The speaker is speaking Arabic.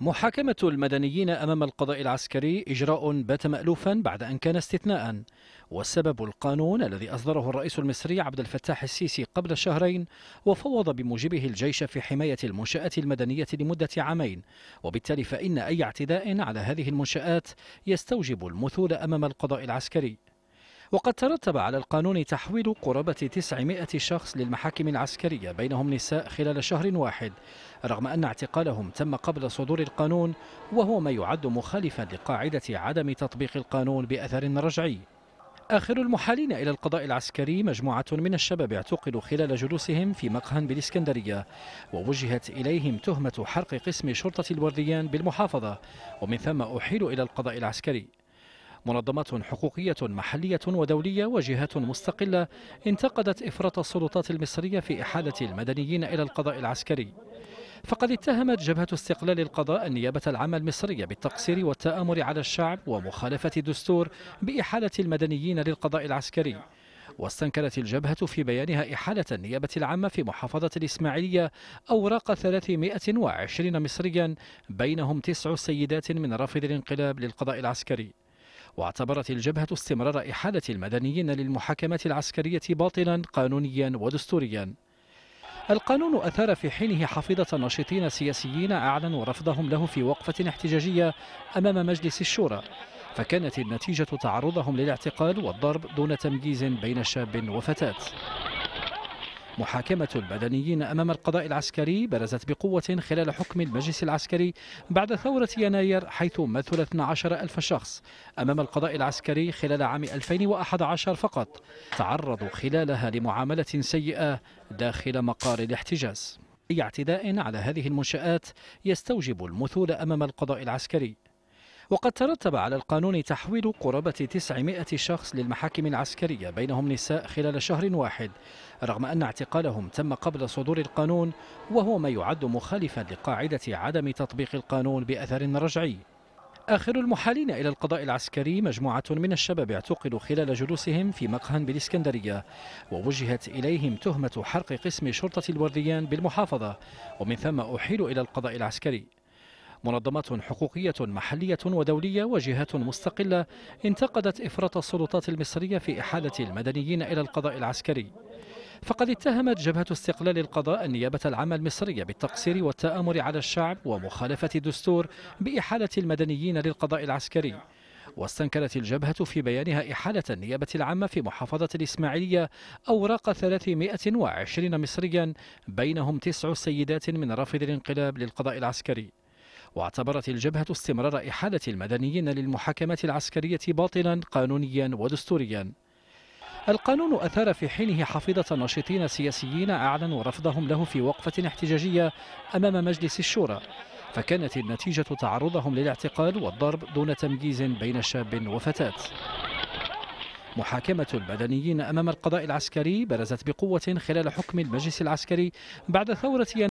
محاكمة المدنيين أمام القضاء العسكري إجراء بات مألوفا بعد أن كان استثناء والسبب القانون الذي أصدره الرئيس المصري عبد الفتاح السيسي قبل شهرين وفوض بموجبه الجيش في حماية المنشآت المدنية لمدة عامين وبالتالي فإن أي اعتداء على هذه المنشآت يستوجب المثول أمام القضاء العسكري وقد ترتب على القانون تحويل قرابة 900 شخص للمحاكم العسكرية بينهم نساء خلال شهر واحد رغم أن اعتقالهم تم قبل صدور القانون وهو ما يعد مخالفا لقاعدة عدم تطبيق القانون بأثر رجعي آخر المحالين إلى القضاء العسكري مجموعة من الشباب اعتقلوا خلال جلوسهم في مقهى بالإسكندرية ووجهت إليهم تهمة حرق قسم شرطة الورديان بالمحافظة ومن ثم أحيلوا إلى القضاء العسكري منظمات حقوقية محلية ودولية وجهات مستقلة انتقدت إفراط السلطات المصرية في إحالة المدنيين إلى القضاء العسكري فقد اتهمت جبهة استقلال القضاء النيابة العامة المصرية بالتقصير والتآمر على الشعب ومخالفة الدستور بإحالة المدنيين للقضاء العسكري واستنكرت الجبهة في بيانها إحالة النيابة العامة في محافظة الإسماعيلية أوراق 320 مصريا بينهم تسع سيدات من رافض الانقلاب للقضاء العسكري واعتبرت الجبهة استمرار إحالة المدنيين للمحاكمة العسكرية باطلا قانونيا ودستوريا القانون أثار في حينه حفيظة ناشطين سياسيين أعلنوا رفضهم له في وقفة احتجاجية أمام مجلس الشورى فكانت النتيجة تعرضهم للاعتقال والضرب دون تمييز بين شاب وفتاة محاكمة المدنيين أمام القضاء العسكري برزت بقوة خلال حكم المجلس العسكري بعد ثورة يناير حيث مثل 12 ألف شخص أمام القضاء العسكري خلال عام 2011 فقط تعرضوا خلالها لمعاملة سيئة داخل مقار الاحتجاز أي اعتداء على هذه المنشآت يستوجب المثول أمام القضاء العسكري وقد ترتب على القانون تحويل قرابة 900 شخص للمحاكم العسكرية بينهم نساء خلال شهر واحد رغم أن اعتقالهم تم قبل صدور القانون وهو ما يعد مخالفا لقاعدة عدم تطبيق القانون بأثر رجعي آخر المحالين إلى القضاء العسكري مجموعة من الشباب اعتقلوا خلال جلوسهم في مقهى بالإسكندرية ووجهت إليهم تهمة حرق قسم شرطة الورديان بالمحافظة ومن ثم أحيلوا إلى القضاء العسكري منظمات حقوقية محلية ودولية وجهات مستقلة انتقدت إفراط السلطات المصرية في إحالة المدنيين إلى القضاء العسكري فقد اتهمت جبهة استقلال القضاء النيابة العامة المصرية بالتقصير والتآمر على الشعب ومخالفة الدستور بإحالة المدنيين للقضاء العسكري واستنكرت الجبهة في بيانها إحالة النيابة العامة في محافظة الإسماعيلية أوراق 320 مصريا بينهم تسع سيدات من رافض الانقلاب للقضاء العسكري واعتبرت الجبهة استمرار إحالة المدنيين للمحاكمات العسكرية باطلا قانونيا ودستوريا القانون أثار في حينه حفظة ناشطين سياسيين أعلنوا رفضهم له في وقفة احتجاجية أمام مجلس الشورى فكانت النتيجة تعرضهم للاعتقال والضرب دون تمييز بين شاب وفتاة محاكمة المدنيين أمام القضاء العسكري برزت بقوة خلال حكم المجلس العسكري بعد ثورة